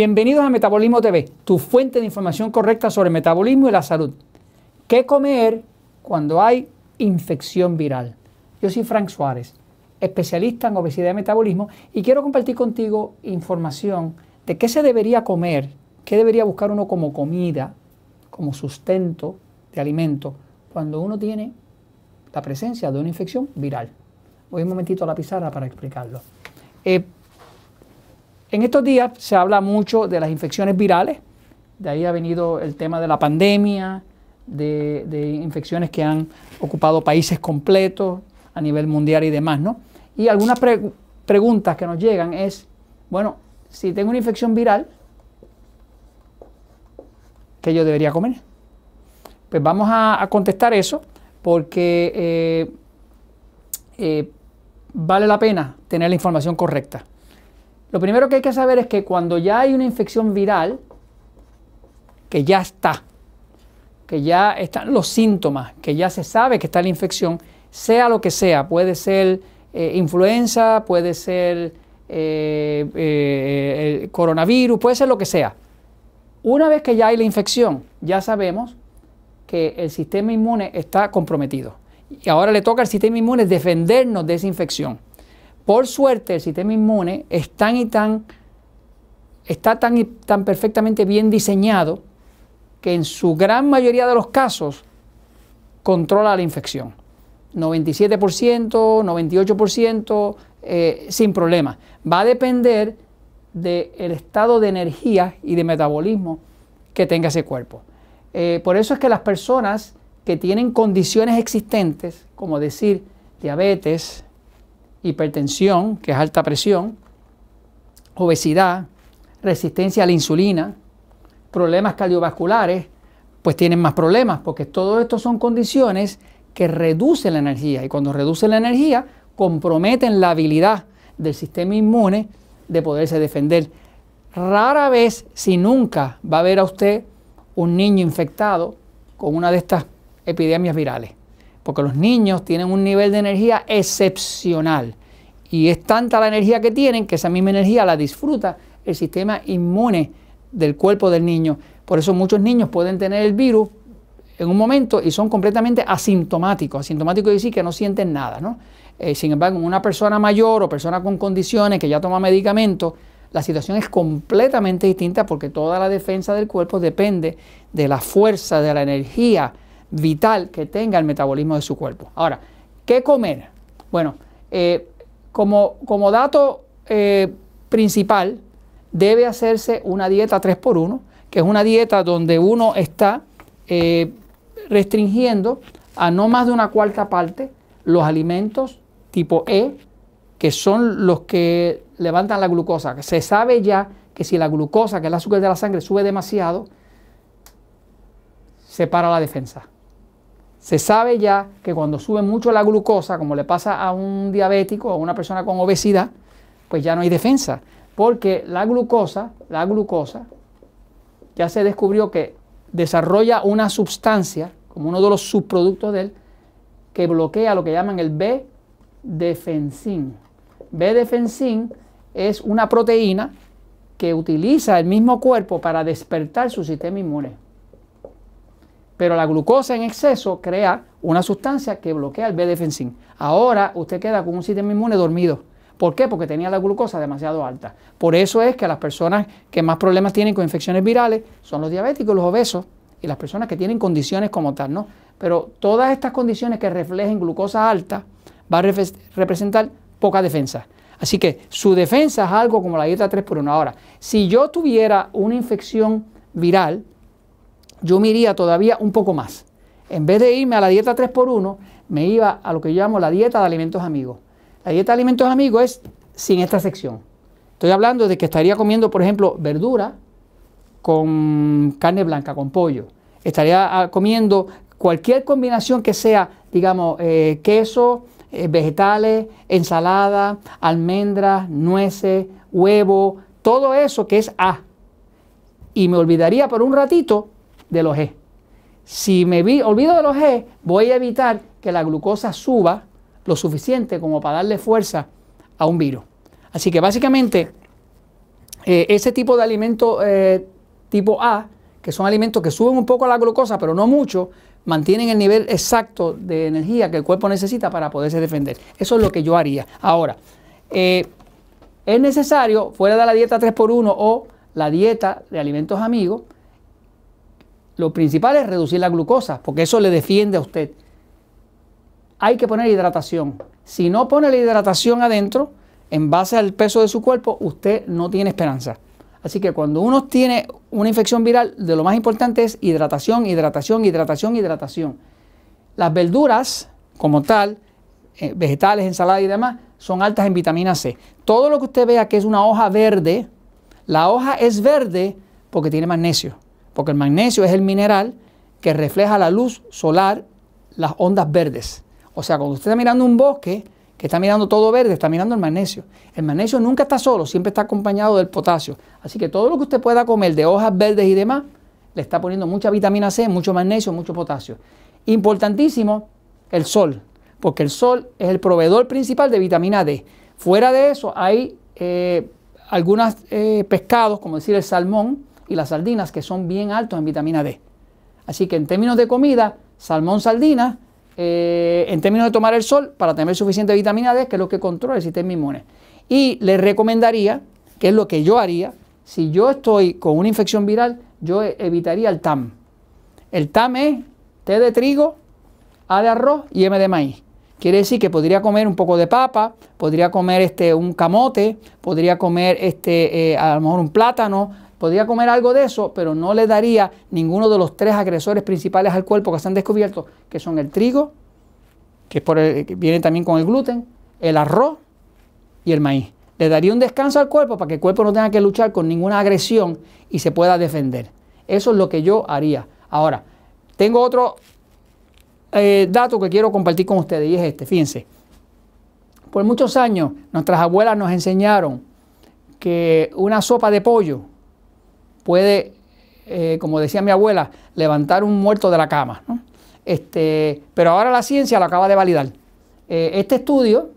Bienvenidos a Metabolismo TV, tu fuente de información correcta sobre metabolismo y la salud. ¿Qué comer cuando hay infección viral? Yo soy Frank Suárez, especialista en obesidad y metabolismo, y quiero compartir contigo información de qué se debería comer, qué debería buscar uno como comida, como sustento de alimento, cuando uno tiene la presencia de una infección viral. Voy un momentito a la pizarra para explicarlo. Eh, en estos días se habla mucho de las infecciones virales, de ahí ha venido el tema de la pandemia, de, infecciones que han ocupado países completos a nivel mundial y demás, ¿no? Y algunas preguntas que nos llegan es, bueno, si tengo una infección viral, ¿qué yo debería comer? Pues vamos a, contestar eso porque eh, eh, vale la pena tener la información correcta. Lo primero que hay que saber es que cuando ya hay una infección viral, que ya está, que ya están los síntomas, que ya se sabe que está la infección, sea lo que sea, puede ser eh, influenza, puede ser eh, eh, coronavirus, puede ser lo que sea. Una vez que ya hay la infección, ya sabemos que el sistema inmune está comprometido. Y ahora le toca al sistema inmune defendernos de esa infección. Por suerte, el sistema inmune es tan y tan, está tan y tan perfectamente bien diseñado que en su gran mayoría de los casos controla la infección. 97%, 98%, eh, sin problema. Va a depender del estado de energía y de metabolismo que tenga ese cuerpo. Eh, por eso es que las personas que tienen condiciones existentes, como decir diabetes, hipertensión, que es alta presión, obesidad, resistencia a la insulina, problemas cardiovasculares, pues tienen más problemas, porque todo esto son condiciones que reducen la energía y cuando reducen la energía comprometen la habilidad del sistema inmune de poderse defender. Rara vez, si nunca, va a ver a usted un niño infectado con una de estas epidemias virales porque los niños tienen un nivel de energía excepcional y es tanta la energía que tienen que esa misma energía la disfruta el sistema inmune del cuerpo del niño. Por eso muchos niños pueden tener el virus en un momento y son completamente asintomáticos. Asintomáticos decir que no sienten nada, ¿no? Eh, sin embargo, una persona mayor o persona con condiciones que ya toma medicamentos, la situación es completamente distinta porque toda la defensa del cuerpo depende de la fuerza, de la energía, vital que tenga el metabolismo de su cuerpo. Ahora, ¿qué comer? Bueno, eh, como, como, dato eh, principal, debe hacerse una dieta 3x1, que es una dieta donde uno está eh, restringiendo a no más de una cuarta parte los alimentos tipo E, que son los que levantan la glucosa. Se sabe ya que si la glucosa, que es el azúcar de la sangre, sube demasiado, se para la defensa. Se sabe ya que cuando sube mucho la glucosa, como le pasa a un diabético o a una persona con obesidad, pues ya no hay defensa, porque la glucosa, la glucosa, ya se descubrió que desarrolla una sustancia, como uno de los subproductos de él, que bloquea lo que llaman el B-defensin. B-defensin es una proteína que utiliza el mismo cuerpo para despertar su sistema inmune. Pero la glucosa en exceso crea una sustancia que bloquea el b Ahora usted queda con un sistema inmune dormido. ¿Por qué? Porque tenía la glucosa demasiado alta. Por eso es que las personas que más problemas tienen con infecciones virales son los diabéticos, los obesos y las personas que tienen condiciones como tal, ¿no? Pero todas estas condiciones que reflejen glucosa alta va a representar poca defensa. Así que su defensa es algo como la dieta 3 por 1. Ahora, si yo tuviera una infección viral, yo me iría todavía un poco más. En vez de irme a la dieta 3x1, me iba a lo que yo llamo la dieta de alimentos amigos. La dieta de alimentos amigos es sin esta sección. Estoy hablando de que estaría comiendo, por ejemplo, verdura con carne blanca, con pollo. Estaría ah, comiendo cualquier combinación que sea, digamos, eh, queso, eh, vegetales, ensalada, almendras, nueces, huevo, todo eso que es A. Y me olvidaría por un ratito de los G. E. Si me olvido de los G, e, voy a evitar que la glucosa suba lo suficiente como para darle fuerza a un virus. Así que básicamente eh, ese tipo de alimentos eh, tipo A, que son alimentos que suben un poco la glucosa, pero no mucho, mantienen el nivel exacto de energía que el cuerpo necesita para poderse defender. Eso es lo que yo haría. Ahora, eh, es necesario, fuera de la dieta 3x1 o la dieta de alimentos amigos, lo principal es reducir la glucosa, porque eso le defiende a usted. Hay que poner hidratación. Si no pone la hidratación adentro, en base al peso de su cuerpo, usted no tiene esperanza. Así que cuando uno tiene una infección viral, de lo más importante es hidratación, hidratación, hidratación, hidratación. Las verduras, como tal, eh, vegetales, ensalada y demás, son altas en vitamina C. Todo lo que usted vea que es una hoja verde, la hoja es verde porque tiene magnesio porque el magnesio es el mineral que refleja la luz solar, las ondas verdes. O sea, cuando usted está mirando un bosque, que está mirando todo verde, está mirando el magnesio. El magnesio nunca está solo, siempre está acompañado del potasio. Así que todo lo que usted pueda comer de hojas verdes y demás, le está poniendo mucha vitamina C, mucho magnesio, mucho potasio. Importantísimo, el sol, porque el sol es el proveedor principal de vitamina D. Fuera de eso hay eh, algunos eh, pescados, como decir el salmón, y las sardinas, que son bien altos en vitamina D. Así que en términos de comida, salmón, sardina, eh, en términos de tomar el sol, para tener suficiente vitamina D, que es lo que controla el sistema inmune. Y les recomendaría, que es lo que yo haría, si yo estoy con una infección viral, yo e- evitaría el TAM. El TAM es té de trigo, A de arroz y M de maíz. Quiere decir que podría comer un poco de papa, podría comer este, un camote, podría comer este, eh, a lo mejor un plátano, podría comer algo de eso, pero no le daría ninguno de los tres agresores principales al cuerpo que se han descubierto, que son el trigo, que, viene también con el gluten, el arroz y el maíz. Le daría un descanso al cuerpo para que el cuerpo no tenga que luchar con ninguna agresión y se pueda defender. Eso es lo que yo haría. Ahora, tengo otro eh, dato que quiero compartir con ustedes y es este, fíjense. Por muchos años nuestras abuelas nos enseñaron que una sopa de pollo puede, eh, como decía mi abuela, levantar un muerto de la cama. Este, pero ahora la ciencia lo acaba de validar. Eh, este estudio,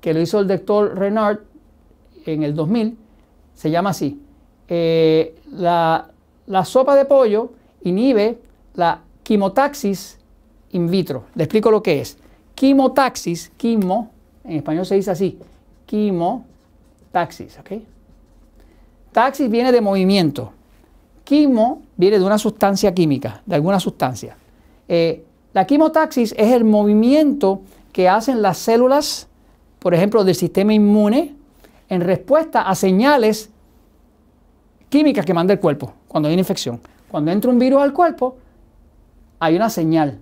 que lo hizo el doctor Renard en el 2000, se llama así. Eh, la, sopa de pollo inhibe la quimotaxis in vitro. Le explico lo que es. Quimotaxis, quimo, en español se dice así, quimotaxis, ¿ok? Taxis viene de movimiento. Quimo viene de una sustancia química, de alguna sustancia. Eh, la quimotaxis es el movimiento que hacen las células, por ejemplo, del sistema inmune, en respuesta a señales químicas que manda el cuerpo cuando hay una infección. Cuando entra un virus al cuerpo, hay una señal.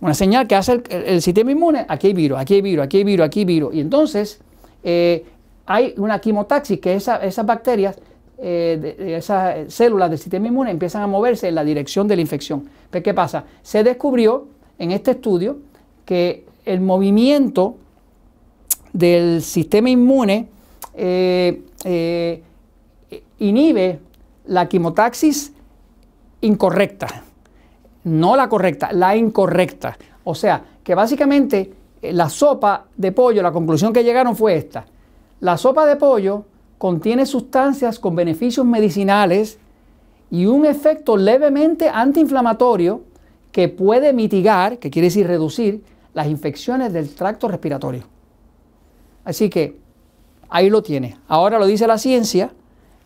Una señal que hace el, sistema inmune, aquí hay virus, aquí hay virus, aquí hay virus, aquí hay virus. Y entonces eh, hay una quimotaxis, que esas bacterias eh, de esas eh, células del sistema inmune empiezan a moverse en la dirección de la infección. Pero pues, ¿qué pasa? Se descubrió en este estudio que el movimiento del sistema inmune eh, inhibe la quimotaxis incorrecta, no la correcta, la incorrecta. O sea, que básicamente la sopa de pollo, la conclusión que llegaron fue esta. La sopa de pollo contiene sustancias con beneficios medicinales y un efecto levemente antiinflamatorio que puede mitigar, que quiere decir reducir, las infecciones del tracto respiratorio. Así que ahí lo tiene. Ahora lo dice la ciencia,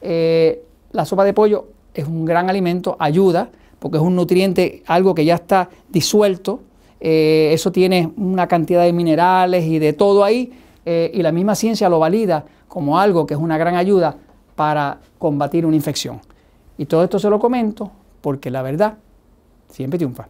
eh, la sopa de pollo es un gran alimento, ayuda, porque es un nutriente, algo que ya está disuelto, eh, eso tiene una cantidad de minerales y de todo ahí eh, y la misma ciencia lo valida como algo que es una gran ayuda para combatir una infección. Y todo esto se lo comento porque la verdad siempre triunfa.